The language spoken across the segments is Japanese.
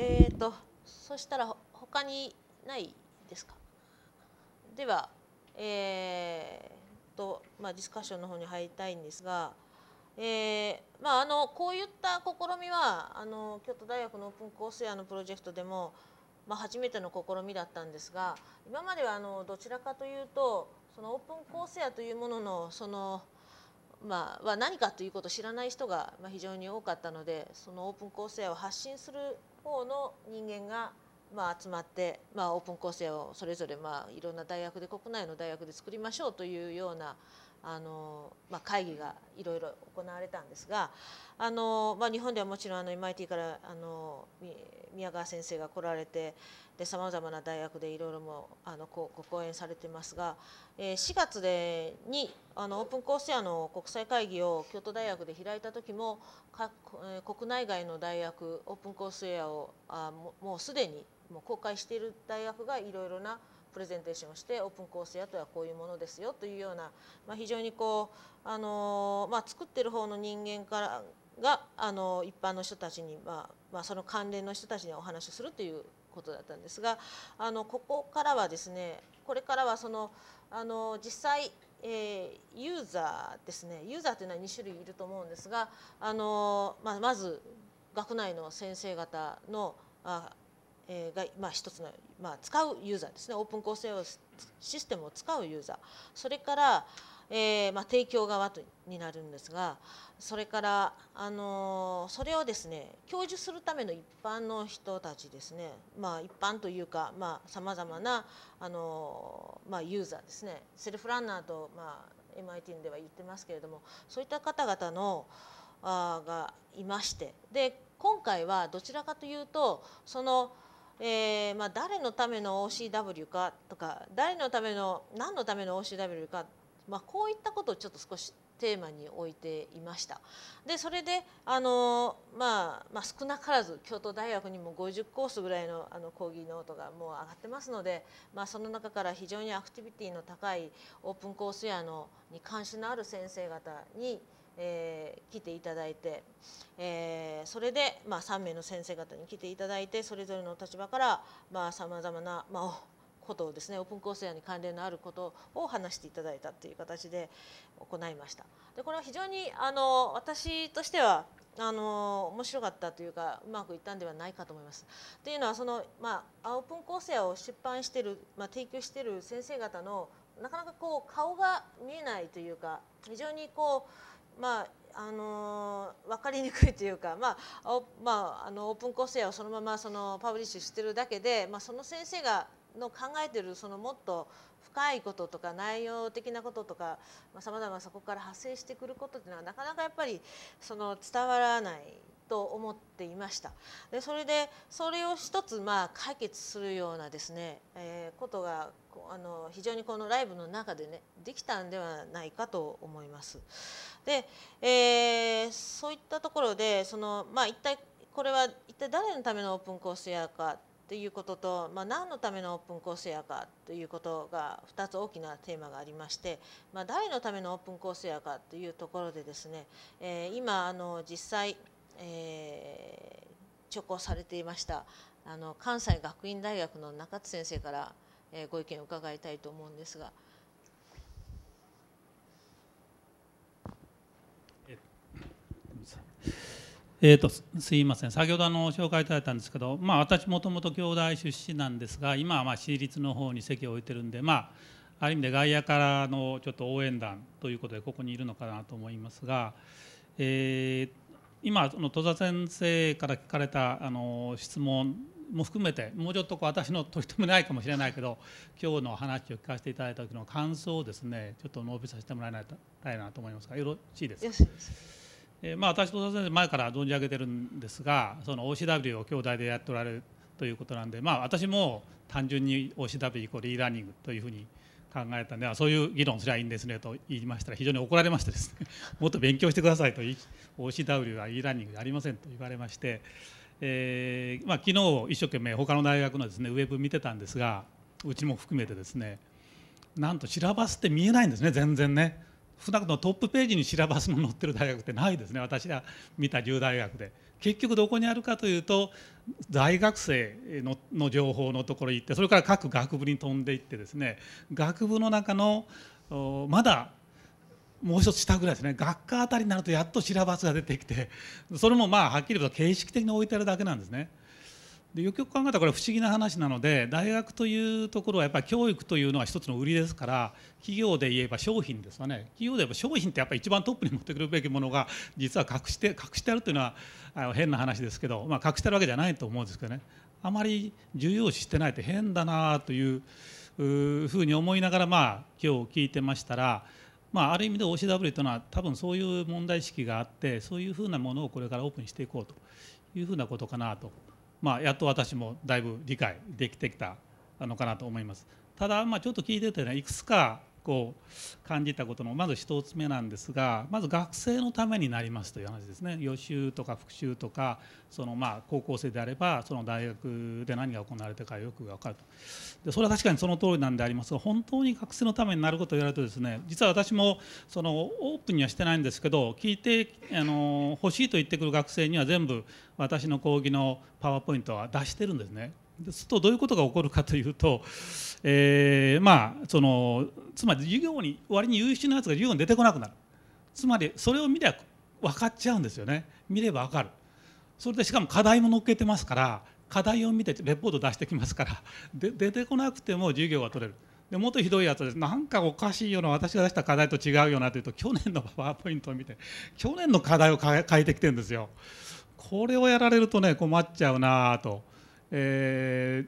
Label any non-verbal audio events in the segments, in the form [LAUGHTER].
えっ、ー、とそしたら他にないですかではえーとまあ、ディスカッションの方に入りたいんですが、えーまあ、あのこういった試みはあの京都大学のオープンコースやのプロジェクトでも、まあ、初めての試みだったんですが今まではあのどちらかというとそのオープンコースやというもののその、まあ、は何かということを知らない人が非常に多かったのでそのオープンコースやを発信する方の人間がまあ集まって、まあ、オープン構成をそれぞれまあいろんな大学で国内の大学で作りましょうというようなあの、まあ、会議がいろいろ行われたんですがあの、まあ、日本ではもちろんあの MIT からあの宮川先生が来られてさまざまな大学でいろいろもあのご講演されてますが、えー、4月でにあのオープンコースやの国際会議を京都大学で開いた時もか、え国内外の大学オープンコースウェアをあもうすでにもう公開している大学がいろいろなプレゼンテーションをしてオープンコースやとはこういうものですよというような、まあ、非常にこう、あのまあ、作ってる方の人間からが、あの一般の人たちに、まあまあ、その関連の人たちにお話をするということだったんですがあのここからはですねこれからはそのあの実際えー、ユーザーですねユーザーというのは2種類いると思うんですがあの、まあ、まず学内の先生方のあえー、が、まあ、一つの、まあ、使うユーザーですねオープン構成システムを使うユーザーそれから、えーまあ、提供側とになるんですがそれから、あのそれをですね享受するための一般の人たちですね、まあ、一般というかさまざ、まな、あのまあ、ユーザーですねセルフランナーと、まあ、MIT では言ってますけれどもそういった方々のあがいましてで今回はどちらかというとその「えーまあ、誰のための OCW かとか誰のための何のための OCW か、まあ、こういったことをちょっと少しテーマに置いていました。でそれであの、まあ、まあ少なからず京都大学にも50コースぐらいのあの講義ノートがもう上がってますので、まあ、その中から非常にアクティビティの高いオープンコースやのに関心のある先生方にえー、来ていただいて、えー、それで、まあ、3名の先生方に来ていただいてそれぞれの立場からさまざ、まな、あ、ことをですねオープンコースやに関連のあることを話していただいたという形で行いました。でこれは非常にあの私としてはあの面白かったというかうまくいったんではないかと思います。というのはその、まあ、オープンコースやを出版してる、まあ、提供してる先生方のなかなかこう顔が見えないというか非常にこうまああのー、分かりにくいというか、まあおまあ、あのオープン構成をそのままそのパブリッシュしてるだけで、まあ、その先生がの考えてるそのもっと深いこととか内容的なこととかさまざ、まそこから発生してくることっていうのはなかなかやっぱりその伝わらないと思っていましたでそれでそれを一つまあ解決するようなですね、えー、ことがあの非常にこのライブの中でねできたんではないかと思います。で、えー、そういったところでその、まあ、一体これは一体誰のためのオープンコースやかということと、まあ、何のためのオープンコースやかということが2つ大きなテーマがありまして、まあ、誰のためのオープンコースやかというところでですね、えー、今あの実際えー、直行されていましたあの関西学院大学の中津先生から、えー、ご意見を伺いたいと思うんですが。えーと、とすいません先ほどあの紹介いただいたんですけど、まあ、私もともと京大出身なんですが今はまあ私立の方に席を置いてるんで、まあ、ある意味で外野からのちょっと応援団ということでここにいるのかなと思いますが、えー、今の戸田先生から聞かれたあの質問も含めてもうちょっとこう私の取り留めないかもしれないけど今日の話を聞かせていただいた時の感想をですねちょっと述べさせてもらいたいなと思いますがよろしいですか。えまあ、私戸田先生前から存じ上げてるんですがその OCW を兄弟でやっておられるということなんで、まあ、私も単純に OCW イコール e ラーニングというふうに考えたんであそういう議論すりゃいいんですねと言いましたら非常に怒られましてですね [LAUGHS] もっと勉強してくださいと OCW は e ラーニングでありませんと言われまして、えーまあ、昨日一生懸命他の大学のですねウェブ見てたんですがうちも含めてですねなんとシラバスって見えないんですね全然ね。くとのトップページにシラバスの載ってる大学ってないですね私が見た10大学で。結局どこにあるかというと大学生の情報のところに行ってそれから各学部に飛んでいってですね学部の中のまだもう一つ下ぐらいですね学科あたりになるとやっとシラバスが出てきてそれもまあはっきり言うと形式的に置いてあるだけなんですね。でよくよく考えたらこれ不思議な話なので大学というところはやっぱり教育というのは一つの売りですから企業で言えば商品ですよね企業で言えば商品ってやっぱり一番トップに持ってくるべきものが実は隠して隠してあるというのは変な話ですけど、まあ、隠してるわけじゃないと思うんですけどねあまり重要視してないって変だなというふうに思いながらまあ今日聞いてましたら。まあ、ある意味で OCW というのは多分そういう問題意識があってそういうふうなものをこれからオープンしていこうというふうなことかなとまあ、やっと私もだいぶ理解できてきたのかなと思います。ただ、まあ、ちょっと聞いててねいくつかこう感じたことのまず1つ目なんですがまず学生のためになりますという話ですね予習とか復習とかそのまあ高校生であればその大学で何が行われたかよく分かるとでそれは確かにその通りなんでありますが本当に学生のためになることを言われるとですね実は私もそのオープンにはしてないんですけど聞いてあの欲しいと言ってくる学生には全部私の講義のパワーポイントは出してるんですね。でするとどういうことが起こるかというと、えー、まあそのつまり授業に割に優秀なやつが授業に出てこなくなるつまりそれを見れば分かっちゃうんですよね見れば分かるそれでしかも課題も載っけてますから課題を見てレポート出してきますから [LAUGHS] で出てこなくても授業が取れるでもっとひどいやつですなんかおかしいよな私が出した課題と違うよなというと去年のパワーポイントを見て去年の課題を変えてきてるんですよこれをやられるとね困っちゃうなとえ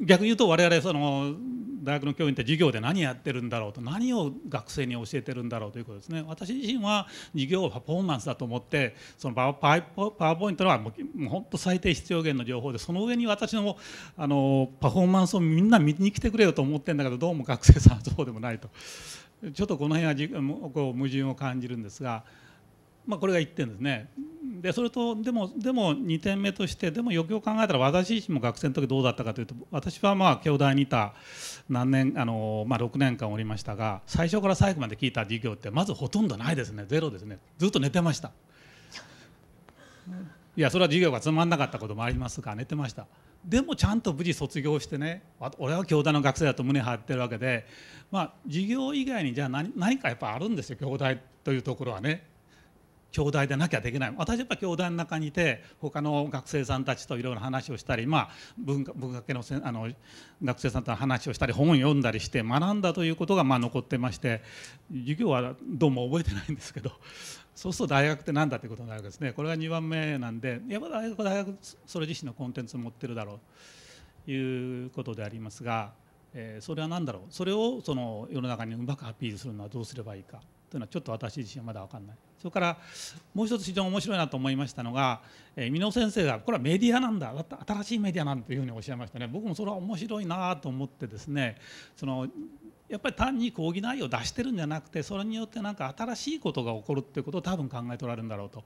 ー、逆に言うと我々その大学の教員って授業で何やってるんだろうと何を学生に教えてるんだろうということですね私自身は授業をパフォーマンスだと思ってそのパワーポイントはもう本当最低必要限の情報でその上に私のあのパフォーマンスをみんな見に来てくれよと思ってるんだけどどうも学生さんはそうでもないとちょっとこの辺はこう矛盾を感じるんですが。まあ、これが1点ですね。でそれとでもでも2点目としてでもよくよく考えたら私自身も学生の時どうだったかというと私はまあ京大にいた何年あの、まあ、6年間おりましたが最初から最後まで聞いた授業ってまずほとんどないですねゼロですねずっと寝てましたいやそれは授業がつまんなかったこともありますが寝てましたでもちゃんと無事卒業してね俺は京大の学生だと胸張ってるわけでまあ授業以外にじゃあ何何かやっぱあるんですよ京大というところはね京大でなきゃできない私やっぱ京大の中にいて他の学生さんたちといろいろ話をしたり、まあ、文化文学系のせあの学生さんと話をしたり本を読んだりして学んだということがまあ残ってまして授業はどうも覚えてないんですけど [LAUGHS] そうすると大学って何だということになるわけですねこれが2番目なんでやっぱ大学大学それ自身のコンテンツを持ってるだろうということでありますが、えー、それは何だろうそれをその世の中にうまくアピールするのはどうすればいいかというのはちょっと私自身はまだ分かんない。それからもう一つ非常に面白いなと思いましたのが、えー、美先生がこれはメディアなんだ新しいメディアなんだというふうにおっしゃいましたね僕もそれは面白いなと思ってですねそのやっぱり単に講義内容を出してるんじゃなくてそれによって何か新しいことが起こるっていうことを多分考えておられるんだろうと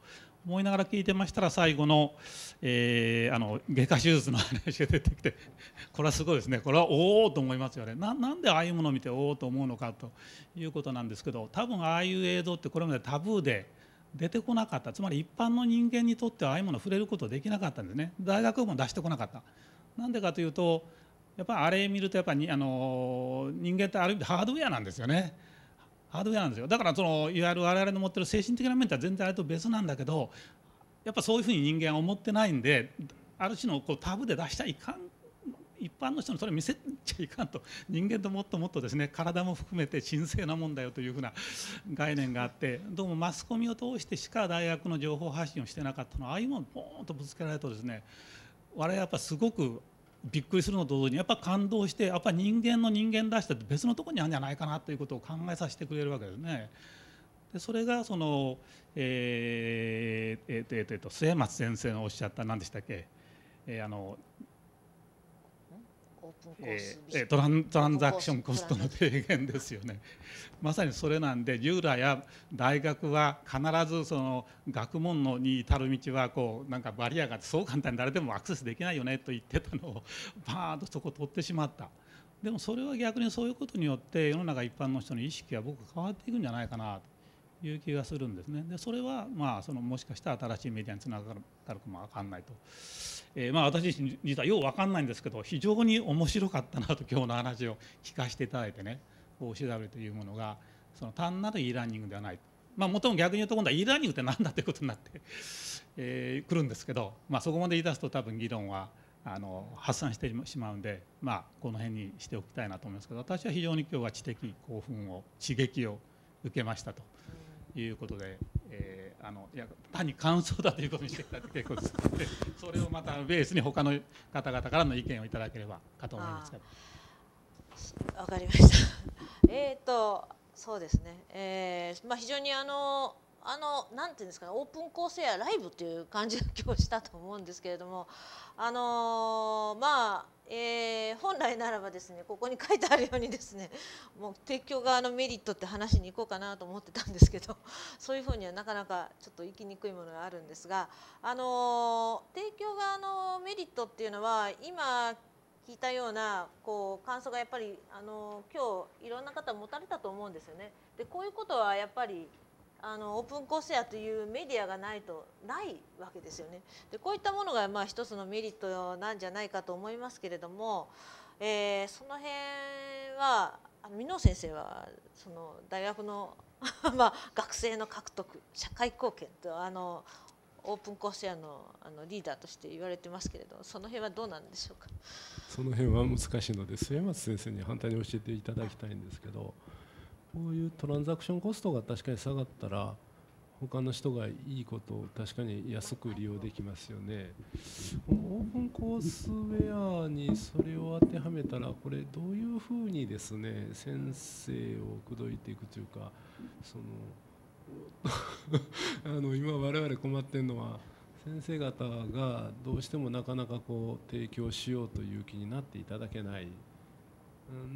思いながら聞いてましたら最後の,、えー、あの外科手術の話が出てきて [LAUGHS] これはすごいですねこれはおおと思いますよねななんでああいうものを見ておおと思うのかということなんですけど多分ああいう映像ってこれまでタブーで出てこなかったつまり一般の人間にとってはああいうもの触れることできなかったんですね大学も出してこなかったなんでかというとやっぱりあれ見るとやっぱりあの人間ってある意味ハードウェアなんですよねハードウェアなんですよだからそのいわゆる我々の持ってる精神的な面とは全然あれと別なんだけどやっぱそういうふうに人間は思ってないんである種のこうタブで出したいかん一般の人にそれ見せちゃいかんと人間ともっともっとですね体も含めて神聖なもんだよというふうな概念があってどうもマスコミを通してしか大学の情報発信をしてなかったのああいうものをポーンとぶつけられるとですね我々やっぱすごくびっくりするのと同時にやっぱ感動してやっぱ人間の人間らしさって別のとこにあるんじゃないかなということを考えさせてくれるわけですね。でそれがその、えーえーえーえー、末松先生のおっしゃった何でしたっけ、えー、あのえー、トラントランザクションコストの低減ですよね [LAUGHS] まさにそれなんで従来や大学は必ずその学問のに至る道はこうなんかバリアがあってそう簡単に誰でもアクセスできないよねと言ってたのをバーンとそこを取ってしまった。[LAUGHS] でもそれは逆にそういうことによって世の中一般の人の意識が僕変わっていくんじゃないかなという気がするんですね。でそれはまあそのもしかしたら新しいメディアにつながるかも分かんないと。えー、まあ、私自身実はよう分かんないんですけど非常に面白かったなと今日の話を聞かせていただいてね OCW というものがその単なる e ラーニングではないまあもとも逆に言うと今度は e ラーニングって何だということになってえー、くるんですけど、まあ、そこまで言い出すと多分議論はあの発散してしまうんで、まあ、この辺にしておきたいなと思いますけど私は非常に今日は知的興奮を刺激を受けましたということで。あのいや単に感想だということにしていただいて結構ですでそれをまたベースに他の方々からの意見をいただければかと思いますわかりました。[LAUGHS] えっ、ー、とそうですね。えー、まあ非常にあのあのなんていうんですかねオープン構成やライブっていう感じが今日したと思うんですけれどもあのー、まあ、えー、本来ならばですねここに書いてあるようにですねもう提供側のメリットって話に行こうかなと思ってたんですけど [LAUGHS] そういうふうにはなかなかちょっと行きにくいものがあるんですが、あの提供側のメリットっていうのは今聞いたようなこう感想がやっぱりあの今日いろんな方持たれたと思うんですよね。でこういうことはやっぱりあのオープンコースやというメディアがないとないわけですよね。でこういったものがまあ一つのメリットなんじゃないかと思いますけれども、えー、その辺はあの濃先生はその大学の [LAUGHS] まあ学生の獲得社会貢献とあのオープンコースやアのあのリーダーとして言われてますけれどその辺はどうなんでしょうかその辺は難しいので末松先生に反対に教えていただきたいんですけど。こういうトランザクションコストが確かに下がったら他の人がいいことを確かに安く利用できますよねこのオープンコースウェアにそれを当てはめたらこれどういうふうにですね先生を口説いていくというかその [LAUGHS] あの今我々困ってるのは先生方がどうしてもなかなかこう提供しようという気になっていただけない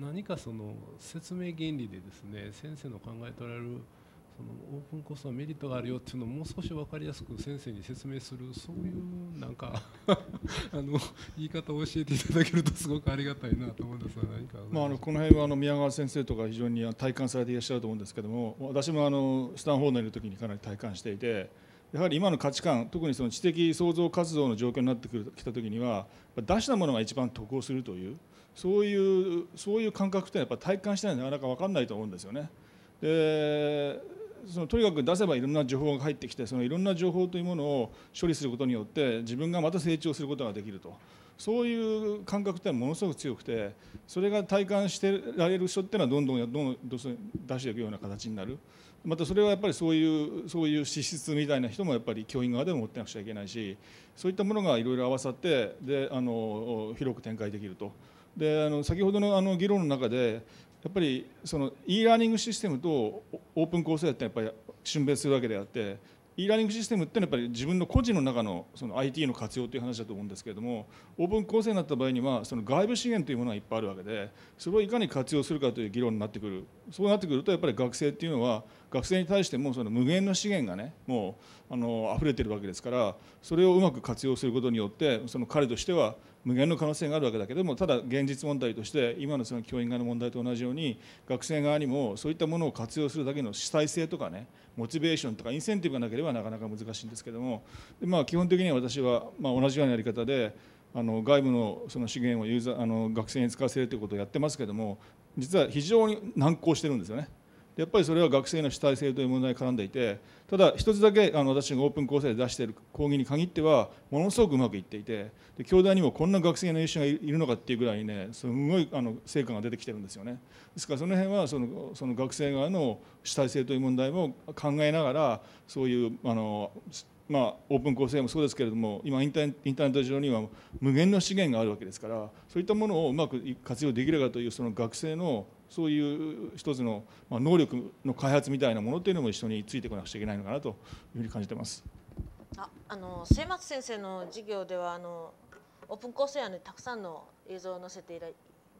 何かその説明原理でですね先生の考えとられるそのオープンコースはメリットがあるよっていうのをもう少し分かりやすく先生に説明するそういうなんか [LAUGHS] あの言い方を教えていただけるとすごくありがたいなと思うんですが何かまあ、あのこの辺はあの宮川先生とか非常に体感されていらっしゃると思うんですけども私もあのスタンフォードにいる時にかなり体感していて。やはり今の価値観特にその知的創造活動の状況になってきた時には出したものが一番得をするというそういうそういう感覚ってやっぱ体感してないなかなか分かんないと思うんですよね。でそのとにかく出せばいろんな情報が入ってきてそのいろんな情報というものを処理することによって自分がまた成長することができるとそういう感覚ってものすごく強くてそれが体感してられる人っていうのはどんどんどんどん出していくような形になるまたそれはやっぱりそういうそういう資質みたいな人もやっぱり教員側でも持ってなくちゃいけないしそういったものがいろいろ合わさってであの広く展開できると。であの先ほどのあの議論の中でやっぱりその e ラーニングシステムとオープン構成ってやっぱり春別するわけであって e ラーニングシステムってのはやっぱり自分の個人の中のその IT の活用という話だと思うんですけれどもオープン構成になった場合にはその外部資源というものがいっぱいあるわけでそれをいかに活用するかという議論になってくるそうなってくるとやっぱり学生っていうのは学生に対してもその無限の資源がねもうあの溢れてるわけですからそれをうまく活用することによってその彼としては無限の可能性があるわけだけどもただ現実問題として今のその教員側の問題と同じように学生側にもそういったものを活用するだけの主体性とかねモチベーションとかインセンティブがなければなかなか難しいんですけどもで、まあ、基本的には私はま同じようなやり方であの外部のその資源をユーザーあの学生に使わせるということをやってますけども実は非常に難航してるんですよね。やっぱりそれは学生の主体性という問題に絡んでいてただ一つだけあの私がオープン構成で出している講義に限ってはものすごくうまくいっていてで教団にもこんな学生の優秀がいるのかっていうぐらいねすごいあの成果が出てきてるんですよねですからその辺はそのその学生側の主体性という問題も考えながらそういうあのまあ、オープン構成もそうですけれども今インターインターネット上には無限の資源があるわけですからそういったものをうまく活用できるかというその学生のそういう一つの能力の開発みたいなものというのも一緒についてこなくちゃいけないのかなというふうに感じてます。ああの末松先生の授業ではあのオープン構成案にたくさんの映像を載せていら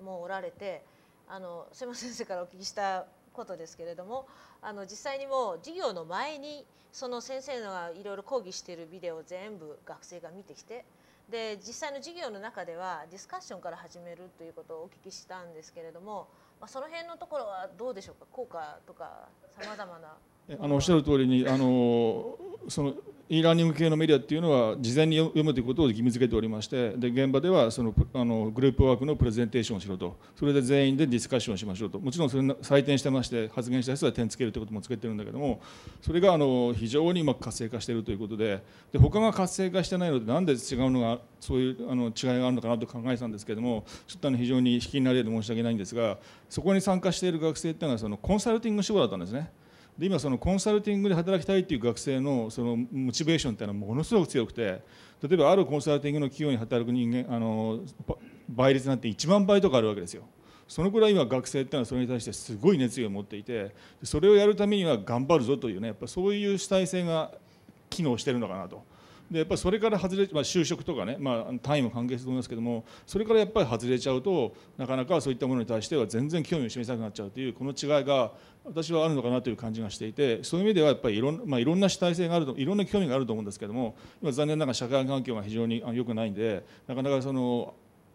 もうおられてあの末松先生からお聞きしたことですけれどもあの実際にもう授業の前にその先生がいろいろ講義してるビデオを全部学生が見てきてで実際の授業の中ではディスカッションから始めるということをお聞きしたんですけれども、まあ、その辺のところはどうでしょうか効果とかさまざまなあのおっしゃる通りにあのその e ラーニング系のメディアっていうのは事前に読むということを義務付けておりましてで現場ではそのあのグループワークのプレゼンテーションをしろとそれで全員でディスカッションしましょうともちろんそれ採点してまして発言した人は点つけるということもつけてるんだけどもそれがあの非常にうまく活性化しているということでで他が活性化してないのでなんで違うのがそういうあの違いがあるのかなと考えたんですけれどもちょっとあの非常に引きになれで申し訳ないんですがそこに参加している学生っていうのはそのコンサルティング志望だったんですね。で今そのコンサルティングで働きたいっていう学生のそのモチベーションっていうのはものすごく強くて例えばあるコンサルティングの企業に働く人間あの倍率なんて1万倍とかあるわけですよ。そのくらい今学生っていうのはそれに対してすごい熱意を持っていてそれをやるためには頑張るぞというねやっぱそういう主体性が機能してるのかなと。でやっぱりそれから外れ、まあ、就職とかね、まあ、単位も関係すると思いますけどもそれからやっぱり外れちゃうとなかなかそういったものに対しては全然興味を示さなくなっちゃうというこの違いが私はあるのかなという感じがしていてそういう意味ではやっぱりいろん,、まあ、いろんな主体性があるといろんな興味があると思うんですけども今残念ながら社会環境が非常に良くないんでなかなかその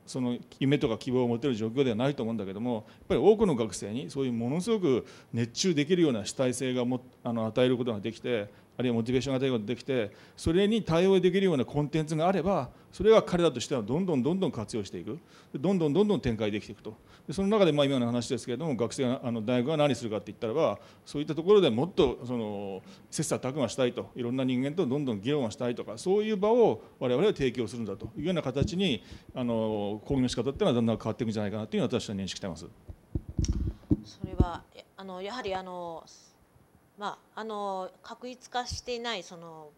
その夢とか希望を持てる状況ではないと思うんだけどもやっぱり多くの学生にそういうものすごく熱中できるような主体性がもあの与えることができてあるいはモチベーションが与えることができてそれに対応できるようなコンテンツがあればそれは彼らとしてはどんどんどんどん活用していくどんどんどんどん展開できていくとその中でまあ今の話ですけれども学生があの大学が何するかっていったらばそういったところでもっとその切磋琢磨したいといろんな人間とどんどん議論をしたいとかそういう場を我々は提供するんだというような形にあの講義の仕方っていうのはだんだん変わっていくんじゃないかなという私は認識してます。それはあのやはりあのまあ、あの確一化していないその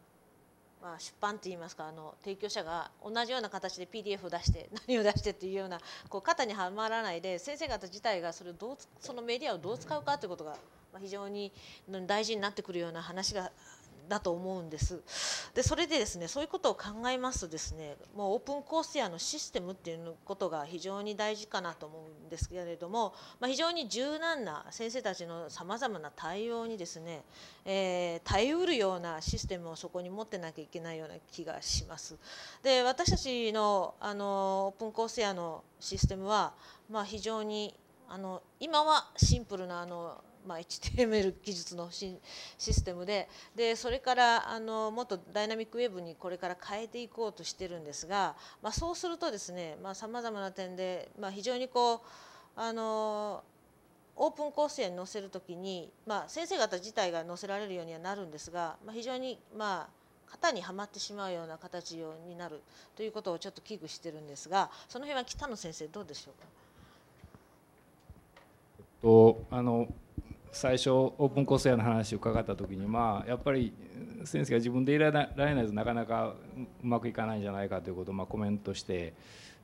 まあ、出版っていいますかあの提供者が同じような形で PDF を出して [LAUGHS] 何を出してっていうようなこう肩にはまらないで先生方自体がそれをどうそのメディアをどう使うかということが非常に大事になってくるような話がだと思うんですでそれでですねそういうことを考えますとですねもうオープンコースやのシステムっていうことが非常に大事かなと思うんですけれども、まあ、非常に柔軟な先生たちのさまざまな対応にですね、えー、耐えうるようなシステムをそこに持ってなきゃいけないような気がします。で私たちのあのオープンコースやのシステムは、まあ、非常にあの今はシンプルなあのまあ、HTML 技術のシステムででそれからあのもっとダイナミックウェブにこれから変えていこうとしてるんですが、まあ、そうするとですねさまざ、あ、まな点で、まあ、非常にこうあのオープンコースに載せるときに、まあ、先生方自体が載せられるようにはなるんですが、まあ、非常にまあ型にはまってしまうような形になるということをちょっと危惧してるんですがその辺は北野先生どうでしょうか。とあの最初オープンコースやの話を伺った時にまあやっぱり先生が自分でいられないとなかなかうまくいかないんじゃないかということをまコメントして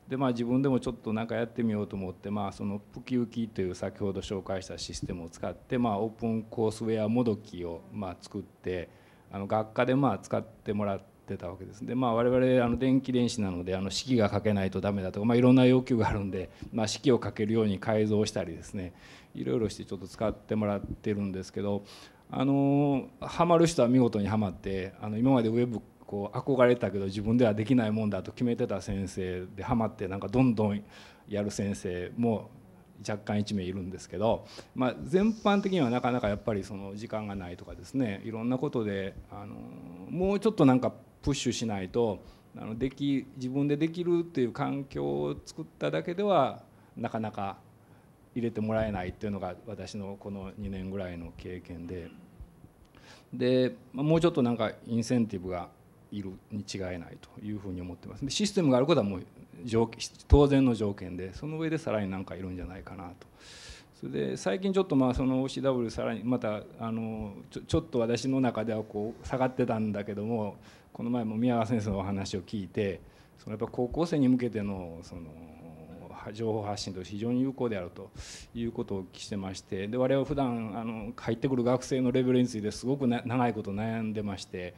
でまあ自分でもちょっと何かやってみようと思ってまあそのプキウキという先ほど紹介したシステムを使ってまあオープンコースウェアもどきをま作ってあの学科でまあ使ってもらって。ったわけですで、まあ、我々あの電気電子なのであの式が書けないと駄目だとか、まあ、いろんな要求があるんで、[LAUGHS] まあ、式を書けるように改造したりですねいろいろしてちょっと使ってもらってるんですけどあのハマる人は見事にはまってあの今までウェブこう憧れたけど自分ではできないもんだと決めてた先生でハマってなんかどんどんやる先生も若干1名いるんですけど、まあ、全般的にはなかなかやっぱりその時間がないとかですねいろんなことであのもうちょっとなんかプッシュしないとあのでき自分でできるっていう環境を作っただけではなかなか入れてもらえないっていうのが私のこの2年ぐらいの経験ででもうちょっとなんかインセンティブがいるに違いないというふうに思ってますでシステムがあることはもう当然の条件でその上でさらに何かいるんじゃないかなと。それで最近ちょっとまあその OCW さらにまたあのちょちょっと私の中ではこう下がってたんだけどもこの前も宮川先生のお話を聞いてそのやっぱ高校生に向けてのその情報発信と非常に有効であるということをお聞きしてましてで我々は普段あの入ってくる学生のレベルについてすごく長いこと悩んでまして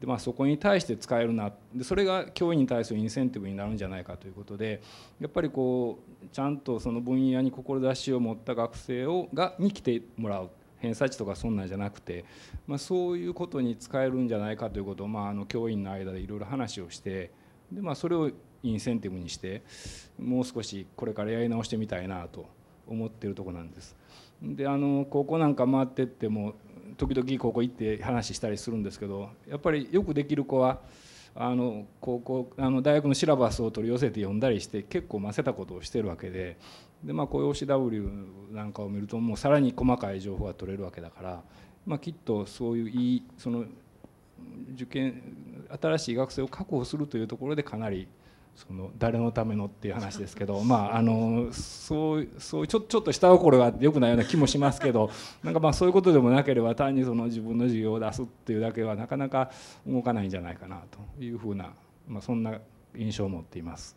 で、まあ、そこに対して使えるなでそれが教員に対するインセンティブになるんじゃないかということでやっぱりこうちゃんとその分野に志を持った学生をがに来てもらう偏差値とかそんなんじゃなくて、まあ、そういうことに使えるんじゃないかということを、まあ、あの教員の間でいろいろ話をしてで、まあ、それをインセンティブにしてもう少しこれからやり直してみたいなと思ってるとこなんです。であの高校なんか回ってっても時々高校行って話したりするんですけどやっぱりよくできる子はあの高校あの大学のシラバスを取り寄せて読んだりして結構ませたことをしてるわけででまあこういう o w なんかを見るともうさらに細かい情報が取れるわけだから、まあ、きっとそういういいその受験新しい学生を確保するというところでかなりその誰のためのっていう話ですけど、[LAUGHS] まあ、あのそうそうちょちょっと下心が良くないような気もしますけど [LAUGHS] なんかまあそういうことでもなければ単にその自分の授業を出すっていうだけはなかなか動かないんじゃないかなというふうな、まあ、そんな印象を持っています。